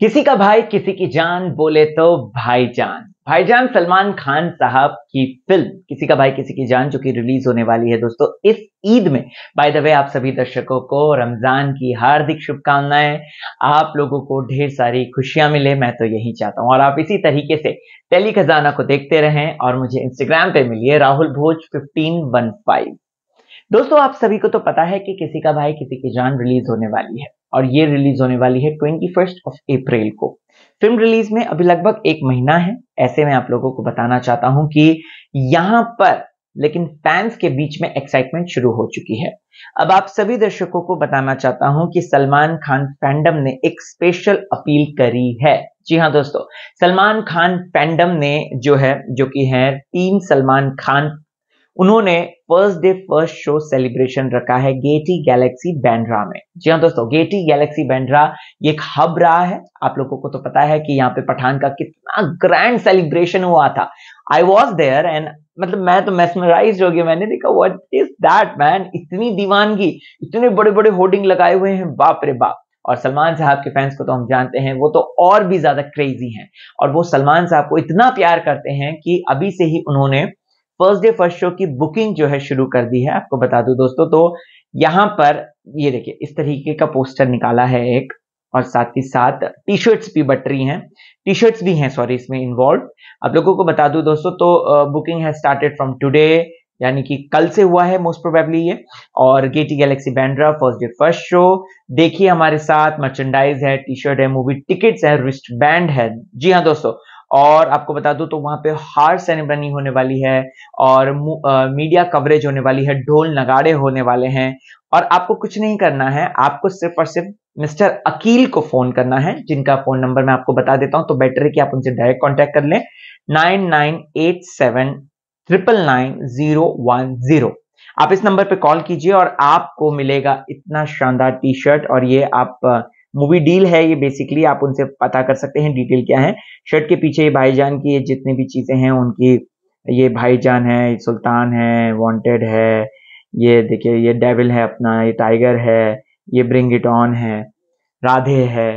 किसी का भाई किसी की जान बोले तो भाईजान भाईजान सलमान खान साहब की फिल्म किसी का भाई किसी की जान जो कि रिलीज होने वाली है दोस्तों इस ईद में बाय द वे आप सभी दर्शकों को रमजान की हार्दिक शुभकामनाएं आप लोगों को ढेर सारी खुशियां मिले मैं तो यही चाहता हूं और आप इसी तरीके से टेली खजाना को देखते रहें और मुझे इंस्टाग्राम पे मिलिए Rahul Bhoj fifteen one five दोस्तों आप सभी को तो पता है कि किसी का भाई किसी की जान रिलीज होने वाली है और ये रिलीज होने वाली है ट्वेंटी फर्स्ट ऑफ अप्रैल को फिल्म रिलीज में अभी लगभग एक महीना है ऐसे में आप लोगों को बताना चाहता हूं कि यहां पर लेकिन फैंस के बीच में एक्साइटमेंट शुरू हो चुकी है अब आप सभी दर्शकों को बताना चाहता हूं कि सलमान खान फैंडम ने एक स्पेशल अपील करी है जी हाँ दोस्तों सलमान खान फैंडम ने जो है जो कि है टीम सलमान खान उन्होंने first day first show celebration रखा है गेटी गैलेक्सी बैंड्रा में जी हाँ दोस्तों गेटी गैलेक्सी बैंड्रा ये एक हब रहा है आप लोगों को तो पता है कि यहाँ पे पठान का कितना ग्रैंड सेलिब्रेशन हुआ था आई वॉज देयर एंड मतलब मैं तो मेसमराइज हो गया मैंने देखा वट इज दैट मैन इतनी दीवानगी इतने बड़े बड़े होर्डिंग लगाए हुए हैं बाप रे बाप और सलमान साहब के फैंस को तो हम जानते हैं वो तो और भी ज्यादा क्रेजी हैं और वो सलमान साहब को इतना प्यार करते हैं कि अभी से ही उन्होंने फर्स्ट डे फर्स्ट शो की बुकिंग जो है शुरू कर दी है आपको बता दू दोस्तों तो यहाँ पर ये देखिए इस तरीके का पोस्टर निकाला है एक और साथ ही साथ टी शर्ट्स भी बट रही हैं टी शर्ट्स भी हैं सॉरी इसमें इन्वॉल्व आप लोगों को बता दू दोस्तों तो बुकिंग है स्टार्टेड फ्रॉम टुडे यानी कि कल से हुआ है मोस्ट प्रोबेबली ये और Gaiety Galaxy Bandra first day first show देखिए हमारे साथ मर्चेंडाइज है टी शर्ट है मूवी टिकट्स है रिस्ट बैंड है जी हाँ दोस्तों और आपको बता दूं तो वहां पे हार सेरेमनी होने वाली है और आ, मीडिया कवरेज होने वाली है ढोल नगाड़े होने वाले हैं और आपको कुछ नहीं करना है आपको सिर्फ और सिर्फ मिस्टर अकील को फोन करना है जिनका फोन नंबर मैं आपको बता देता हूं तो बेटर है कि आप उनसे डायरेक्ट कॉन्टेक्ट कर लें nine nine eight seven triple nine zero one zero आप इस नंबर पे कॉल कीजिए और आपको मिलेगा इतना शानदार टी शर्ट और ये आप मूवी डील है ये बेसिकली आप उनसे पता कर सकते हैं डिटेल क्या है शर्ट के पीछे ये भाईजान की ये जितनी भी चीजें हैं उनकी ये भाईजान है सुल्तान है वांटेड है ये देखिए ये डेविल है अपना ये टाइगर है ये ब्रिंग इट ऑन है राधे है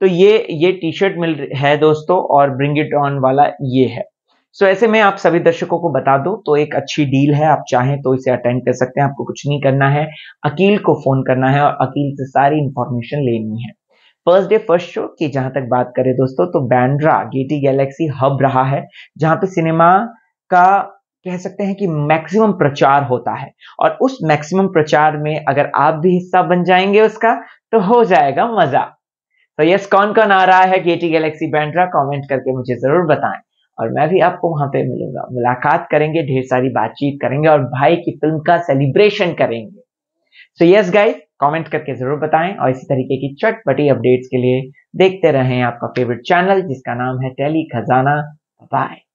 तो ये ये टी शर्ट मिल है दोस्तों और ब्रिंग इट ऑन वाला ये है सो so, ऐसे में आप सभी दर्शकों को बता दो तो एक अच्छी डील है आप चाहें तो इसे अटेंड कर सकते हैं आपको कुछ नहीं करना है अकील को फोन करना है और अकील से सारी इंफॉर्मेशन लेनी है फर्स्ट डे फर्स्ट शो की जहां तक बात करें दोस्तों तो बैंड्रा गेटी गैलेक्सी हब रहा है जहां पे सिनेमा का कह सकते हैं कि मैक्सिमम प्रचार होता है और उस मैक्सिमम प्रचार में अगर आप भी हिस्सा बन जाएंगे उसका तो हो जाएगा मजा तो यस कौन कौन आ रहा है गेटी गैलेक्सी बैंड्रा कमेंट करके मुझे जरूर बताएं और मैं भी आपको वहां पे मिलूंगा मुलाकात करेंगे ढेर सारी बातचीत करेंगे और भाई की फिल्म का सेलिब्रेशन करेंगे सो यस गाइड कमेंट करके जरूर बताएं और इसी तरीके की चटपटी अपडेट्स के लिए देखते रहें आपका फेवरेट चैनल जिसका नाम है टेली खजाना बाय